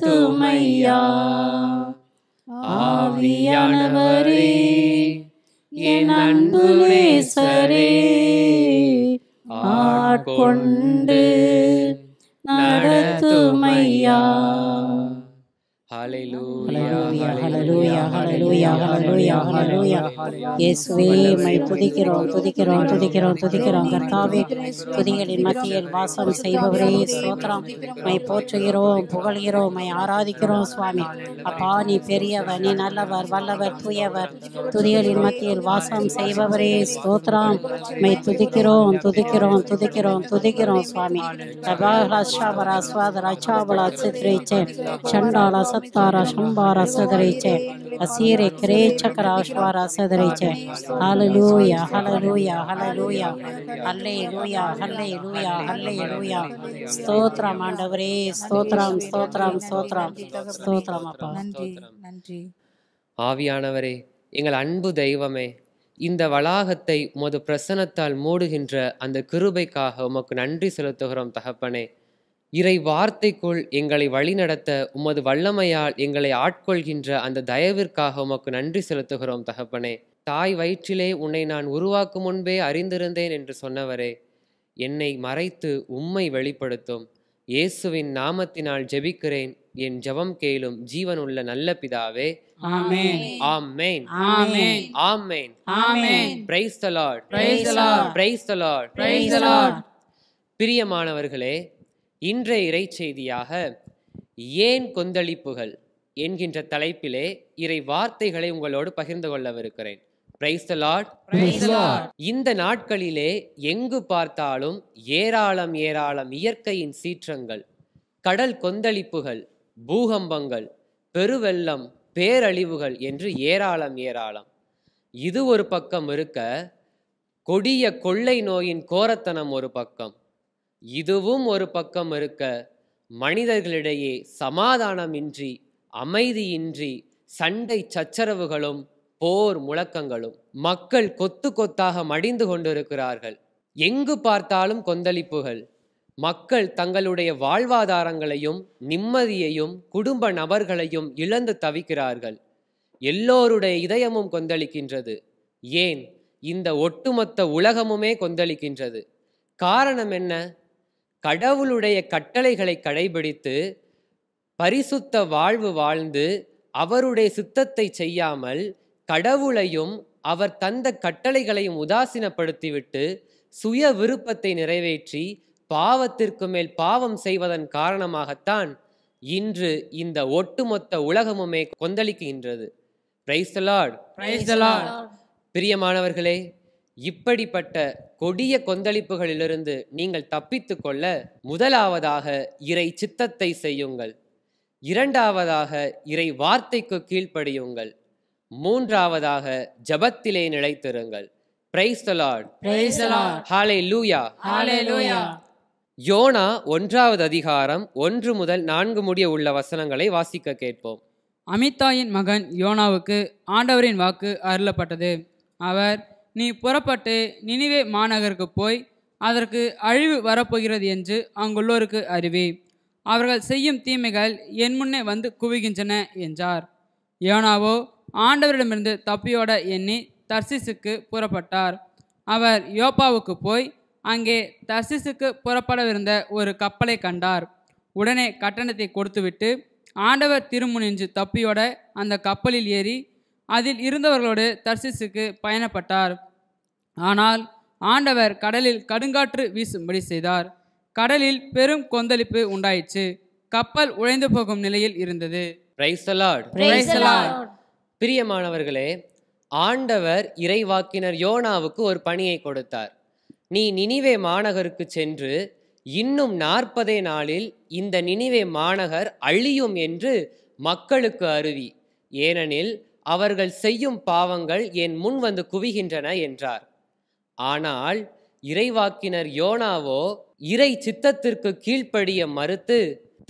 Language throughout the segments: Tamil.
தூமையா ஆவியானவரே என் அன்பு சரே ஆட்கொண்டு நடத்துமையா இயேசுவே மை துதிக்கிறோம் துதிக்கிறோம் துதிக்கிறோம் துதிக்கிறோம் கர்த்தாவே துதிகளின் மத்தியில் வாசம் செய்பவரே ஸ்தோத்திரம் மை போற்றுகிறோம் புகழ்கிறோம் மை ஆராதிக்கிறோம் சுவாமி அப்பா நீ பெரியவர் நீ நல்லவர் வல்லவர் தூயவர் துதிகளின் மத்தியில் வாசம் செய்பவரே ஸ்தோத்திரம் மை துதிக்கிறோம் துதிக்கிறோம் துதிக்கிறோம் துதிக்கிறோம் சுவாமி சண்டால சத் Tarasham Bara Sadariche, Asiri Krecha Karashvara Sadariche. Hallelujah, Hallelujah, Hallelujah, Hallelujah, Hallelujah, Hallelujah. Stotram Andavre, Stotram, Stotram, Stotram, Stotram Appa. நன்றி நன்றி ஆவியானவரே எங்கள் அன்பு தெய்வமே இந்த வளாகத்தை உமது பிரசனத்தால் மூடுகின்ற அந்த கிருபைக்காக உமக்கு நன்றி செலுத்துகிறோம் தகப்பனே இறை வார்த்தைக்குள் எங்களை வழிநடத்த உமது வல்லமையால் எங்களை ஆட்கொள்கின்ற அந்த தயவிற்காக உமக்கு நன்றி செலுத்துகிறோம் தகப்பனே தாய் வயிற்றிலே உன்னை நான் உருவாக்கும் முன்பே அறிந்திருந்தேன் என்று சொன்னவரே என்னை மறைத்து உம்மை வெளிப்படுத்தும் இயேசுவின் நாமத்தினால் ஜெபிக்கிறேன் என் ஜபம் கேளும் ஜீவனுள்ள நல்ல பிதாவே பிரியமானவர்களே இன்றைய இறை செய்தியாக ஏன் கொந்தளிப்புகள் என்கின்ற தலைப்பிலே இறை வார்த்தைகளை உங்களோடு பகிர்ந்து கொள்ளவிருக்கிறேன் இந்த நாட்களிலே எங்கு பார்த்தாலும் ஏராளம் ஏராளம் இயற்கையின் சீற்றங்கள் கடல் கொந்தளிப்புகள் பூகம்பங்கள் பெருவெள்ளம் பேரழிவுகள் என்று ஏராளம் ஏராளம் இது ஒரு பக்கம் இருக்க கொடிய கொள்ளை நோயின் கோரத்தனம் ஒரு பக்கம் இதுவும் ஒரு பக்கம் இருக்க மனிதர்களிடையே சமாதானமின்றி அமைதியின்றி சண்டை சச்சரவுகளும் போர் முழக்கங்களும் மக்கள் கொத்து கொத்தாக மடிந்து கொண்டிருக்கிறார்கள் எங்கு பார்த்தாலும் கொந்தளிப்புகள் மக்கள் தங்களுடைய வாழ்வாதாரங்களையும் நிம்மதியையும் குடும்ப நபர்களையும் இழந்து தவிக்கிறார்கள் எல்லோருடைய இதயமும் கொந்தளிக்கின்றது ஏன் இந்த ஒட்டுமொத்த உலகமுமே கொந்தளிக்கின்றது காரணம் என்ன கடவுளுடைய கட்டளைகளை கடைபிடித்து பரிசுத்த வாழ்வு வாழ்ந்து அவருடைய சித்தத்தை செய்யாமல் கடவுளையும் அவர் தந்த கட்டளைகளையும் உதாசீனப்படுத்திவிட்டு சுய விருப்பத்தை நிறைவேற்றி பாவத்திற்கு மேல் பாவம் செய்வதன் காரணமாகத்தான் இன்று இந்த ஒட்டுமொத்த உலகமுமே கொந்தளிக்கின்றது பிரியமானவர்களே இப்படிப்பட்ட கொடிய கொந்தளிப்புகளிலிருந்து நீங்கள் தப்பித்து கொள்ள முதலாவதாக இறை சித்தத்தை செய்யுங்கள் இரண்டாவதாக இறை வார்த்தைக்கு கீழ்ப்படியுங்கள் மூன்றாவதாக ஜபத்திலே நிலைத்திருங்கள் பிரைஸ் ஹாலே லூயா ஹாலே லூயா யோனா ஒன்றாவது அதிகாரம் ஒன்று முதல் நான்கு முடிய உள்ள வசனங்களை வாசிக்க கேட்போம் அமிதாயின் மகன் யோனாவுக்கு ஆண்டவரின் வாக்கு அருளப்பட்டது அவர் நீ புறப்பட்டு நினைவே மாநகருக்கு போய் அதற்கு அழிவு வரப்போகிறது என்று அங்குள்ளோருக்கு அறிவி அவர்கள் செய்யும் தீமைகள் என் முன்னே வந்து குவிகின்றன என்றார் யோனாவோ ஆண்டவரிடமிருந்து தப்பியோட எண்ணி தர்சிசுக்கு புறப்பட்டார் அவர் யோப்பாவுக்கு போய் அங்கே தர்சிசுக்கு புறப்படவிருந்த ஒரு கப்பலை கண்டார் உடனே கட்டணத்தை கொடுத்துவிட்டு ஆண்டவர் திருமுனிஞ்சு தப்பியோட அந்த கப்பலில் ஏறி அதில் இருந்தவர்களோடு தர்சிசுக்கு பயணப்பட்டார் ஆனால் ஆண்டவர் கடலில் கடுங்காற்று வீசும்படி செய்தார் கடலில் பெரும் கொந்தளிப்பு உண்டாயிற்று கப்பல் உழைந்து போகும் நிலையில் இருந்தது பிரியமானவர்களே ஆண்டவர் இறைவாக்கினர் யோனாவுக்கு ஒரு பணியை கொடுத்தார் நீ நினிவே மாநகருக்கு சென்று இன்னும் நாற்பதே நாளில் இந்த நினிவே மாநகர் அழியும் என்று மக்களுக்கு அருவி ஏனெனில் அவர்கள் செய்யும் பாவங்கள் என் முன் வந்து குவிகின்றன என்றார் ஆனால் இறைவாக்கினர் யோனாவோ இறை சித்தத்திற்கு கீழ்ப்படிய மறுத்து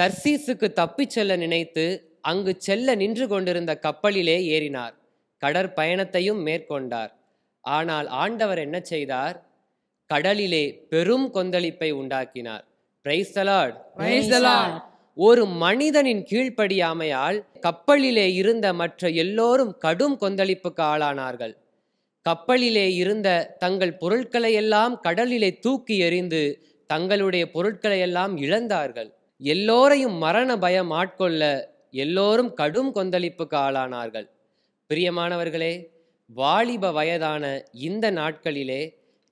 தர்சீசுக்கு தப்பிச் செல்ல நினைத்து அங்கு செல்ல நின்று கொண்டிருந்த கப்பலிலே ஏறினார் கடற்பயணத்தையும் மேற்கொண்டார் ஆனால் ஆண்டவர் என்ன செய்தார் கடலிலே பெரும் கொந்தளிப்பை உண்டாக்கினார் ஒரு மனிதனின் கீழ்ப்படியாமையால் கப்பலிலே இருந்த மற்ற எல்லோரும் கடும் கொந்தளிப்புக்கு ஆளானார்கள் கப்பலிலே இருந்த தங்கள் பொருட்களையெல்லாம் கடலிலே தூக்கி எறிந்து தங்களுடைய பொருட்களையெல்லாம் இழந்தார்கள் எல்லோரையும் மரண பயம் ஆட்கொள்ள எல்லோரும் கடும் கொந்தளிப்புக்கு ஆளானார்கள் பிரியமானவர்களே வாலிப வயதான இந்த நாட்களிலே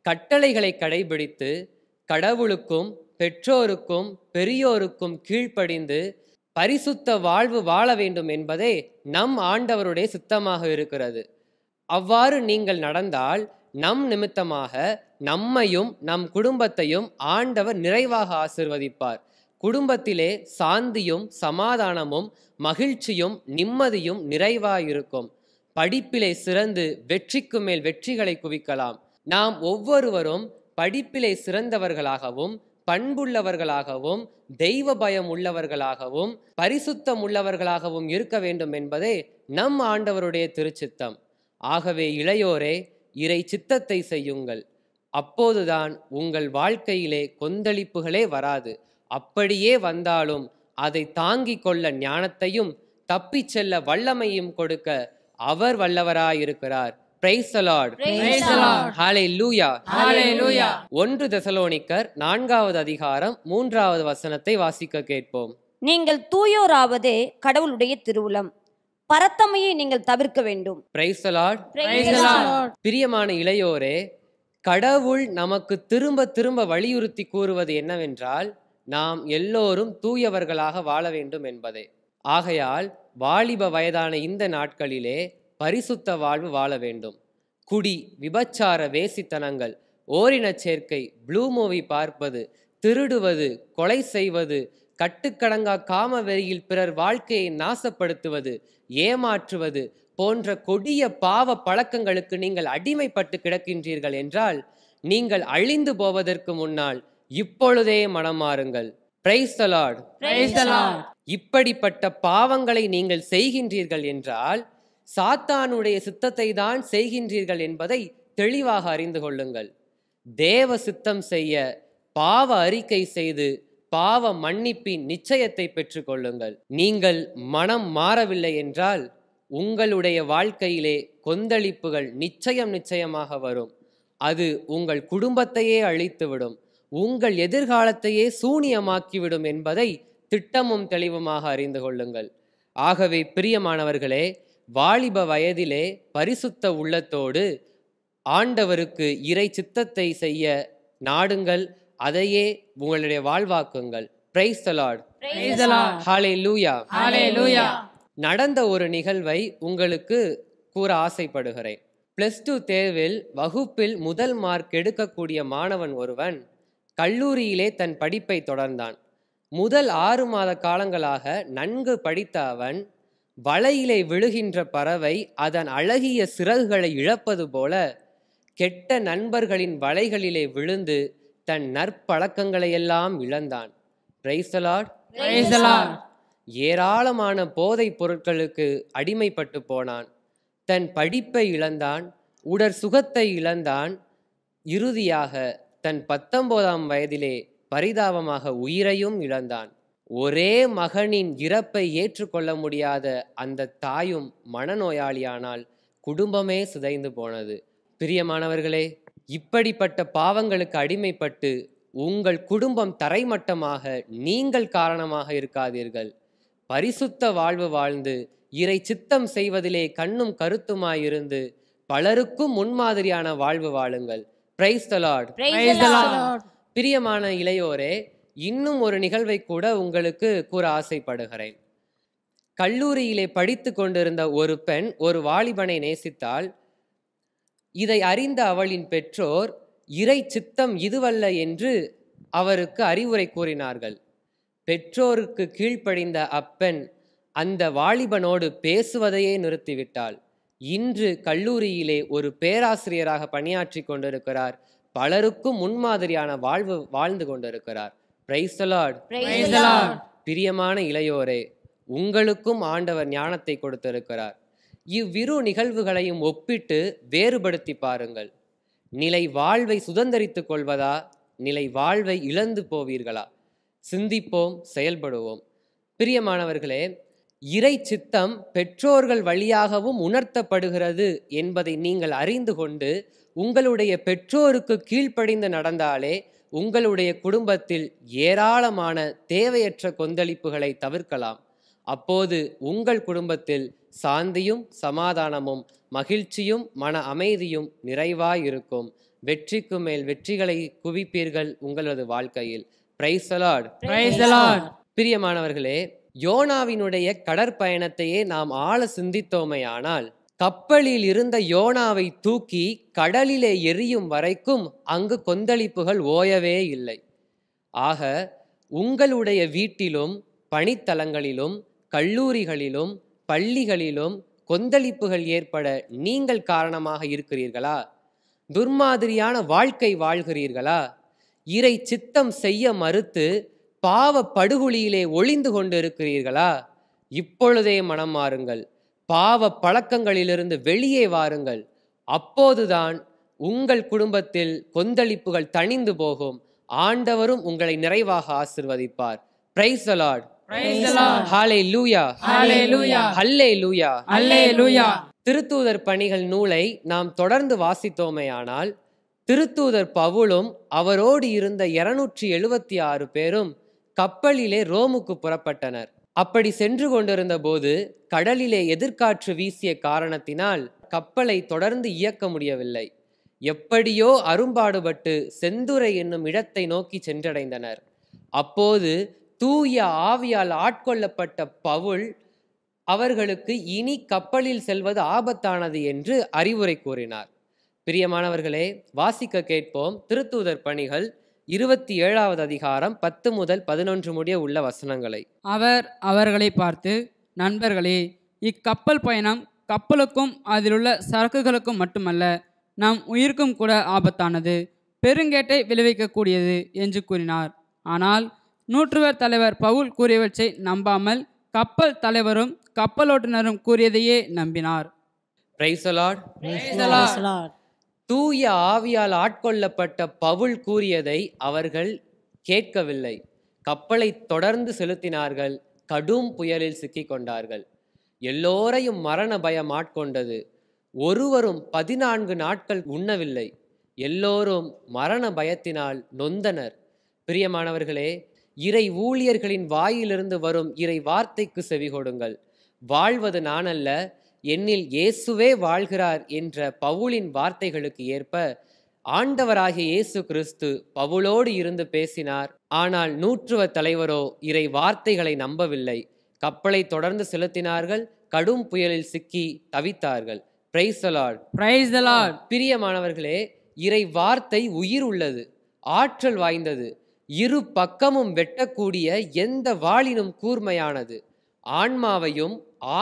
கட்டளைகளை கடைபிடித்து கடவுளுக்கும் பெற்றோருக்கும் பெரியோருக்கும் கீழ்ப்படிந்து பரிசுத்த வாழ்வு வாழ வேண்டும் என்பதே நம் ஆண்டவருடைய சித்தமாக இருக்கிறது அவ்வாறு நீங்கள் நடந்தால் நம் நிமித்தமாக நம்மையும் நம் குடும்பத்தையும் ஆண்டவர் நிறைவாக ஆசிர்வதிப்பார் குடும்பத்திலே சாந்தியும் சமாதானமும் மகிழ்ச்சியும் நிம்மதியும் நிறைவாயிருக்கும் படிப்பிலே சிறந்து வெற்றிக்கு மேல் வெற்றிகளை குவிக்கலாம் நாம் ஒவ்வொருவரும் படிப்பிலே சிறந்தவர்களாகவும் பண்புள்ளவர்களாகவும் தெய்வ பயம் உள்ளவர்களாகவும் பரிசுத்தம் உள்ளவர்களாகவும் இருக்க வேண்டும் என்பதே நம் ஆண்டவருடைய திருச்சித்தம் ஆகவே இளையோரே இறை சித்தத்தை செய்யுங்கள் அப்போதுதான் உங்கள் வாழ்க்கையிலே கொந்தளிப்புகளே வராது அப்படியே வந்தாலும் அதை தாங்கிக் கொள்ள ஞானத்தையும் தப்பிச் செல்ல வல்லமையும் கொடுக்க அவர் வல்லவராயிருக்கிறார் ஒன்று தசலோனிக்கர் நான்காவது அதிகாரம் மூன்றாவது வசனத்தை வாசிக்க கேட்போம் நீங்கள் தூயோராவது கடவுளுடைய திருவுளம் பரத்தமையை நீங்கள் தவிர்க்க வேண்டும் பிரியமான இளையோரே கடவுள் நமக்கு திரும்ப திரும்ப வலியுறுத்தி கூறுவது என்னவென்றால் நாம் எல்லோரும் தூயவர்களாக வாழ வேண்டும் என்பதே ஆகையால் வாலிப வயதான இந்த நாட்களிலே பரிசுத்த வாழ்வு வாழ வேண்டும் குடி விபச்சார வேசித்தனங்கள் ஓரின சேர்க்கை ப்ளூ மூவி பார்ப்பது திருடுவது கொலை செய்வது கட்டுக்கடங்கா காம வெறியில் பிறர் வாழ்க்கையை நாசப்படுத்துவது ஏமாற்றுவது போன்ற கொடிய பாவ பழக்கங்களுக்கு நீங்கள் அடிமைப்பட்டு கிடக்கின்றீர்கள் என்றால் நீங்கள் அழிந்து போவதற்கு முன்னால் இப்பொழுதே மனமாறுங்கள் இப்படிப்பட்ட பாவங்களை நீங்கள் செய்கின்றீர்கள் என்றால் சாத்தானுடைய சித்தத்தை தான் செய்கின்றீர்கள் என்பதை தெளிவாக அறிந்து கொள்ளுங்கள் தேவ சித்தம் செய்ய பாவ அறிக்கை செய்து பாவ மன்னிப்பின் நிச்சயத்தை பெற்றுக்கொள்ளுங்கள் நீங்கள் மனம் மாறவில்லை என்றால் உங்களுடைய வாழ்க்கையிலே கொந்தளிப்புகள் நிச்சயம் நிச்சயமாக வரும் அது உங்கள் குடும்பத்தையே அழித்துவிடும் உங்கள் எதிர்காலத்தையே சூனியமாக்கிவிடும் என்பதை திட்டமும் தெளிவுமாக அறிந்து கொள்ளுங்கள் ஆகவே பிரியமானவர்களே வாலிப வயதிலே பரிசுத்த உள்ளத்தோடு ஆண்டவருக்கு இறை சித்தத்தை செய்ய நாடுங்கள் அதையே உங்களுடைய வாழ்வாக்குங்கள் பிரைஸ் நடந்த ஒரு நிகழ்வை உங்களுக்கு கூற ஆசைப்படுகிறேன் பிளஸ் டூ தேர்வில் வகுப்பில் முதல் மார்க் எடுக்கக்கூடிய மாணவன் ஒருவன் கல்லூரியிலே தன் படிப்பை தொடர்ந்தான் முதல் ஆறு மாத காலங்களாக நன்கு படித்த அவன் வலையிலே விழுகின்ற பறவை அதன் அழகிய சிறகுகளை இழப்பது போல கெட்ட நண்பர்களின் வலைகளிலே விழுந்து தன் நற்பழக்கங்களை எல்லாம் இழந்தான் ஏராளமான போதைப் பொருட்களுக்கு அடிமைப்பட்டு போனான் தன் படிப்பை இழந்தான் உடற் சுகத்தை இழந்தான் இறுதியாக தன் பத்தொன்பதாம் வயதிலே பரிதாபமாக உயிரையும் இழந்தான் ஒரே மகனின் இறப்பை ஏற்றுக்கொள்ள முடியாத அந்த தாயும் மனநோயாளியானால் குடும்பமே சிதைந்து போனது பிரியமானவர்களே இப்படிப்பட்ட பாவங்களுக்கு அடிமைப்பட்டு உங்கள் குடும்பம் தரைமட்டமாக நீங்கள் காரணமாக இருக்காதீர்கள் பரிசுத்த வாழ்வு வாழ்ந்து இறை சித்தம் செய்வதிலே கண்ணும் கருத்துமாயிருந்து பலருக்கும் முன்மாதிரியான வாழ்வு வாழுங்கள் பிரைஸ் தலாட் பிரியமான இளையோரே இன்னும் ஒரு நிகழ்வை கூட உங்களுக்கு கூற ஆசைப்படுகிறேன் கல்லூரியிலே படித்து கொண்டிருந்த ஒரு பெண் ஒரு வாலிபனை நேசித்தால் இதை அறிந்த அவளின் பெற்றோர் இறை சித்தம் இதுவல்ல என்று அவருக்கு அறிவுரை கூறினார்கள் பெற்றோருக்கு கீழ்ப்படிந்த அப்பெண் அந்த வாலிபனோடு பேசுவதையே நிறுத்திவிட்டாள் இன்று கல்லூரியிலே ஒரு பேராசிரியராக பணியாற்றி கொண்டிருக்கிறார் பலருக்கும் முன்மாதிரியான வாழ்வு வாழ்ந்து கொண்டிருக்கிறார் பிரியமான இளையோரே உங்களுக்கும் ஆண்டவர் ஞானத்தை கொடுத்திருக்கிறார் இவ்விரு நிகழ்வுகளையும் ஒப்பிட்டு வேறுபடுத்தி பாருங்கள் நிலை வாழ்வை சுதந்திரித்துக் கொள்வதா நிலை வாழ்வை இழந்து போவீர்களா சிந்திப்போம் செயல்படுவோம் பிரியமானவர்களே இறை சித்தம் பெற்றோர்கள் வழியாகவும் உணர்த்தப்படுகிறது என்பதை நீங்கள் அறிந்து கொண்டு உங்களுடைய பெற்றோருக்கு கீழ்ப்படிந்து நடந்தாலே உங்களுடைய குடும்பத்தில் ஏராளமான தேவையற்ற கொந்தளிப்புகளை தவிர்க்கலாம் அப்போது உங்கள் குடும்பத்தில் சாந்தியும் சமாதானமும் மகிழ்ச்சியும் மன அமைதியும் நிறைவாயிருக்கும் வெற்றிக்கு மேல் வெற்றிகளை குவிப்பீர்கள் உங்களது வாழ்க்கையில் பிரியமானவர்களே யோனாவினுடைய கடற்பயணத்தையே நாம் ஆழ சிந்தித்தோமையானால் கப்பலில் இருந்த யோனாவை தூக்கி கடலிலே எரியும் வரைக்கும் அங்கு கொந்தளிப்புகள் ஓயவே இல்லை ஆக உங்களுடைய வீட்டிலும் பணித்தலங்களிலும் கல்லூரிகளிலும் பள்ளிகளிலும் கொந்தளிப்புகள் ஏற்பட நீங்கள் காரணமாக இருக்கிறீர்களா துர்மாதிரியான வாழ்க்கை வாழ்கிறீர்களா இறை சித்தம் செய்ய மறுத்து பாவ படுகொலியிலே ஒளிந்து கொண்டு இருக்கிறீர்களா இப்பொழுதே மனம் மாறுங்கள் பாவ பழக்கங்களிலிருந்து வெளியே வாருங்கள் அப்போதுதான் உங்கள் குடும்பத்தில் கொந்தளிப்புகள் தணிந்து போகும் ஆண்டவரும் உங்களை நிறைவாக ஆசிர்வதிப்பார் பிரைஸ் அலாட் திருத்தூதர் பணிகள் நூலை நாம் தொடர்ந்து வாசித்தோமேயானால் திருத்தூதர் பவுலும் அவரோடு இருந்த இருநூற்றி எழுபத்தி ஆறு பேரும் கப்பலிலே ரோமுக்கு புறப்பட்டனர் அப்படி சென்று கொண்டிருந்த போது கடலிலே எதிர்காற்று வீசிய காரணத்தினால் கப்பலை தொடர்ந்து இயக்க முடியவில்லை எப்படியோ அரும்பாடுபட்டு செந்துரை என்னும் இடத்தை நோக்கி சென்றடைந்தனர் அப்போது தூய ஆவியால் ஆட்கொள்ளப்பட்ட பவுல் அவர்களுக்கு இனி கப்பலில் செல்வது ஆபத்தானது என்று அறிவுரை கூறினார் பிரியமானவர்களே வாசிக்க கேட்போம் திருத்தூதர் பணிகள் இருபத்தி ஏழாவது அதிகாரம் பத்து முதல் பதினொன்று முடிய உள்ள வசனங்களை அவர் அவர்களை பார்த்து நண்பர்களே இக்கப்பல் பயணம் கப்பலுக்கும் அதிலுள்ள சரக்குகளுக்கும் மட்டுமல்ல நம் உயிருக்கும் கூட ஆபத்தானது பெருங்கேட்டை விளைவிக்கக்கூடியது என்று கூறினார் ஆனால் நூற்றுவர் தலைவர் பவுல் கூறியவற்றை நம்பாமல் கப்பல் தலைவரும் கப்பலோட்டுநரும் கூறியதையே நம்பினார் தூய ஆவியால் ஆட்கொள்ளப்பட்ட பவுல் கூறியதை அவர்கள் கேட்கவில்லை கப்பலை தொடர்ந்து செலுத்தினார்கள் கடும் புயலில் சிக்கிக் கொண்டார்கள் எல்லோரையும் மரண பயம் ஆட்கொண்டது ஒருவரும் பதினான்கு நாட்கள் உண்ணவில்லை எல்லோரும் மரண பயத்தினால் நொந்தனர் பிரியமானவர்களே இறை ஊழியர்களின் வாயிலிருந்து வரும் இறை வார்த்தைக்கு செவி கொடுங்கள் வாழ்வது நானல்ல என்னில் இயேசுவே வாழ்கிறார் என்ற பவுலின் வார்த்தைகளுக்கு ஏற்ப ஆண்டவராகிய இயேசு கிறிஸ்து பவுலோடு இருந்து பேசினார் ஆனால் நூற்றுவ தலைவரோ இறை வார்த்தைகளை நம்பவில்லை கப்பலை தொடர்ந்து செலுத்தினார்கள் கடும் புயலில் சிக்கி தவித்தார்கள் பிரைஸ் பிரைஸ் பிரியமானவர்களே இறை வார்த்தை உயிர் உள்ளது ஆற்றல் வாய்ந்தது இரு பக்கமும் வெட்டக்கூடிய எந்த வாளினும் கூர்மையானது ஆன்மாவையும்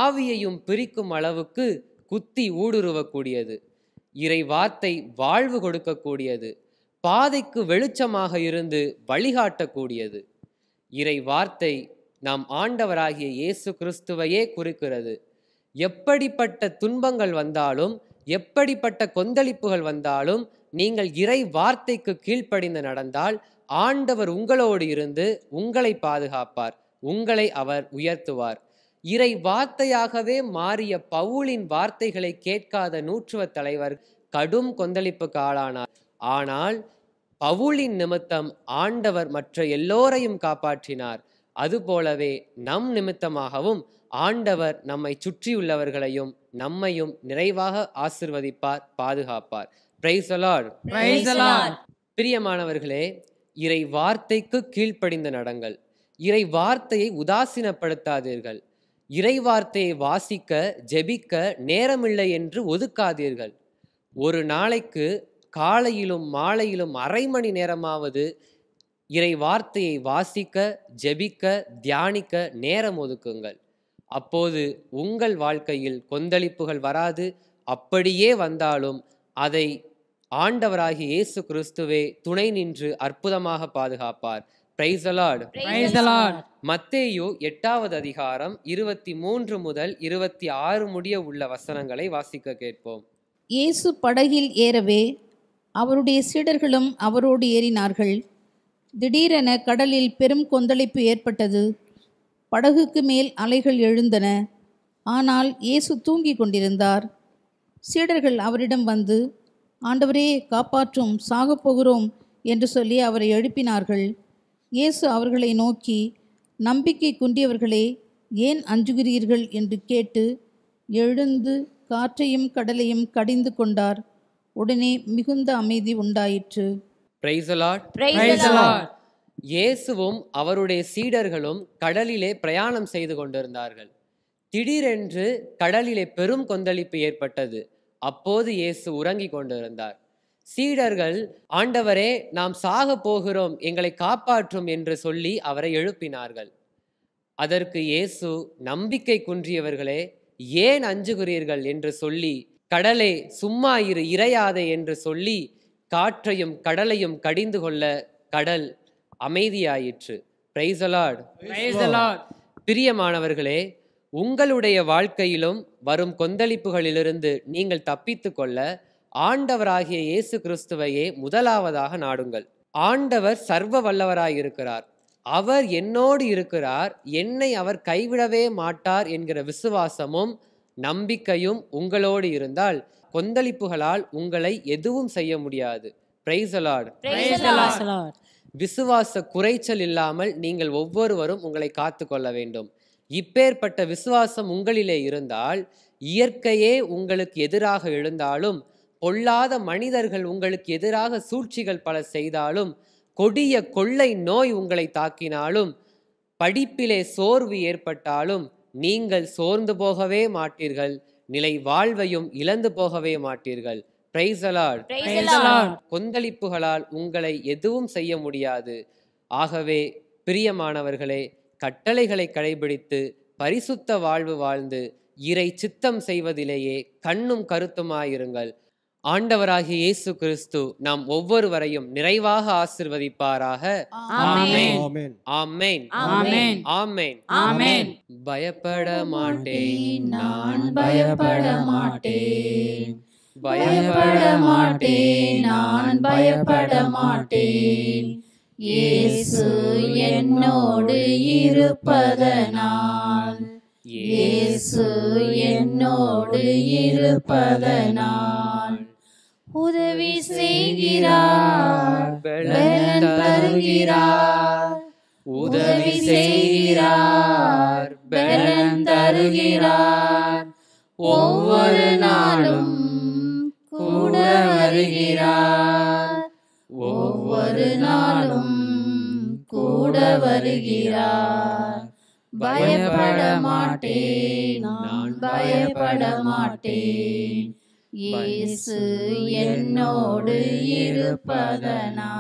ஆவியையும் பிரிக்கும் அளவுக்கு குத்தி ஊடுருவக்கூடியது இறை வார்த்தை வாழ்வு கொடுக்கக்கூடியது பாதைக்கு வெளிச்சமாக இருந்து வழிகாட்டக்கூடியது இறை வார்த்தை நாம் ஆண்டவராகிய இயேசு கிறிஸ்துவையே குறிக்கிறது எப்படிப்பட்ட துன்பங்கள் வந்தாலும் எப்படிப்பட்ட கொந்தளிப்புகள் வந்தாலும் நீங்கள் இறை வார்த்தைக்கு கீழ்ப்படிந்து நடந்தால் ஆண்டவர் உங்களோடு இருந்து உங்களை பாதுகாப்பார் உங்களை அவர் உயர்த்துவார் இறை வார்த்தையாகவே மாறிய பவுலின் வார்த்தைகளை கேட்காத நூற்றுவ தலைவர் கடும் கொந்தளிப்புக்கு ஆளானார் ஆனால் பவுலின் நிமித்தம் ஆண்டவர் மற்ற எல்லோரையும் காப்பாற்றினார் அதுபோலவே நம் நிமித்தமாகவும் ஆண்டவர் நம்மை சுற்றியுள்ளவர்களையும் நம்மையும் நிறைவாக ஆசிர்வதிப்பார் பாதுகாப்பார் பிரியமானவர்களே இறை வார்த்தைக்கு கீழ்ப்படிந்து நடங்கள் இறை வார்த்தையை உதாசீனப்படுத்தாதீர்கள் இறை வார்த்தையை வாசிக்க ஜெபிக்க நேரமில்லை என்று ஒதுக்காதீர்கள் ஒரு நாளைக்கு காலையிலும் மாலையிலும் அரை மணி நேரமாவது இறை வார்த்தையை வாசிக்க ஜெபிக்க தியானிக்க நேரம் ஒதுக்குங்கள் அப்போது உங்கள் வாழ்க்கையில் கொந்தளிப்புகள் வராது அப்படியே வந்தாலும் அதை ஆண்டவராகி இயேசு கிறிஸ்துவே துணை நின்று அற்புதமாக பாதுகாப்பார் மத்தேயு எட்டாவது அதிகாரம் இருபத்தி மூன்று முதல் இருபத்தி ஆறு முடிய உள்ள வசனங்களை வாசிக்க கேட்போம் இயேசு படகில் ஏறவே அவருடைய சீடர்களும் அவரோடு ஏறினார்கள் திடீரென கடலில் பெரும் கொந்தளிப்பு ஏற்பட்டது படகுக்கு மேல் அலைகள் எழுந்தன ஆனால் இயேசு தூங்கிக் கொண்டிருந்தார் சீடர்கள் அவரிடம் வந்து ஆண்டவரே காப்பாற்றும் சாகப்போகிறோம் என்று சொல்லி அவரை எழுப்பினார்கள் இயேசு அவர்களை நோக்கி நம்பிக்கை குன்றியவர்களே ஏன் அஞ்சுகிறீர்கள் என்று கேட்டு எழுந்து காற்றையும் கடலையும் கடிந்து கொண்டார் உடனே மிகுந்த அமைதி உண்டாயிற்று இயேசுவும் அவருடைய சீடர்களும் கடலிலே பிரயாணம் செய்து கொண்டிருந்தார்கள் திடீரென்று கடலிலே பெரும் கொந்தளிப்பு ஏற்பட்டது அப்போது இயேசு உறங்கி கொண்டிருந்தார் சீடர்கள் ஆண்டவரே நாம் சாக போகிறோம் எங்களை காப்பாற்றும் என்று சொல்லி அவரை எழுப்பினார்கள் அதற்கு இயேசு நம்பிக்கை குன்றியவர்களே ஏன் அஞ்சுகிறீர்கள் என்று சொல்லி கடலே சும்மா இரு இறையாதே என்று சொல்லி காற்றையும் கடலையும் கடிந்து கொள்ள கடல் அமைதியாயிற்று பிரைசலாட் பிரியமானவர்களே உங்களுடைய வாழ்க்கையிலும் வரும் கொந்தளிப்புகளிலிருந்து நீங்கள் தப்பித்து கொள்ள ஆண்டவராகிய இயேசு கிறிஸ்துவையே முதலாவதாக நாடுங்கள் ஆண்டவர் சர்வ வல்லவராயிருக்கிறார் அவர் என்னோடு இருக்கிறார் என்னை அவர் கைவிடவே மாட்டார் என்கிற விசுவாசமும் நம்பிக்கையும் உங்களோடு இருந்தால் கொந்தளிப்புகளால் உங்களை எதுவும் செய்ய முடியாது விசுவாச குறைச்சல் இல்லாமல் நீங்கள் ஒவ்வொருவரும் உங்களை காத்து கொள்ள வேண்டும் இப்பேற்பட்ட விசுவாசம் உங்களிலே இருந்தால் இயற்கையே உங்களுக்கு எதிராக எழுந்தாலும் பொல்லாத மனிதர்கள் உங்களுக்கு எதிராக சூழ்ச்சிகள் பல செய்தாலும் கொடிய கொள்ளை நோய் உங்களை தாக்கினாலும் படிப்பிலே சோர்வு ஏற்பட்டாலும் நீங்கள் சோர்ந்து போகவே மாட்டீர்கள் நிலை வாழ்வையும் இழந்து போகவே மாட்டீர்கள் கொந்தளிப்புகளால் உங்களை எதுவும் செய்ய முடியாது ஆகவே பிரியமானவர்களே கட்டளைகளை கடைபிடித்து பரிசுத்த வாழ்வு வாழ்ந்து இறை சித்தம் செய்வதிலேயே கண்ணும் கருத்துமாயிருங்கள் ஆண்டவராகிய இயேசு கிறிஸ்து நாம் ஒவ்வொருவரையும் நிறைவாக ஆசிர்வதிப்பாராக ஆமேன் ஆமேன் ஆமேன் பயப்பட மாட்டேன் நான் பயப்பட மாட்டேன் பயப்பட மாட்டேன் நான் பயப்பட மாட்டேன் இயேசு என்னோடு இருப்பதனால் இயேசு என்னோடு இருப்பதனால் உதவி செய்கிறார் தருகிறார் உதவி செய்கிறார் பலன் தருகிறார் ஒவ்வொரு நாளும் கூட வருகிறார் ஒவ்வொரு நாளும் கூட வருகிறார் பயப்பட மாட்டேன் நான் பயப்பட மாட்டேன் இயேசு என்னோடு இருப்பதனா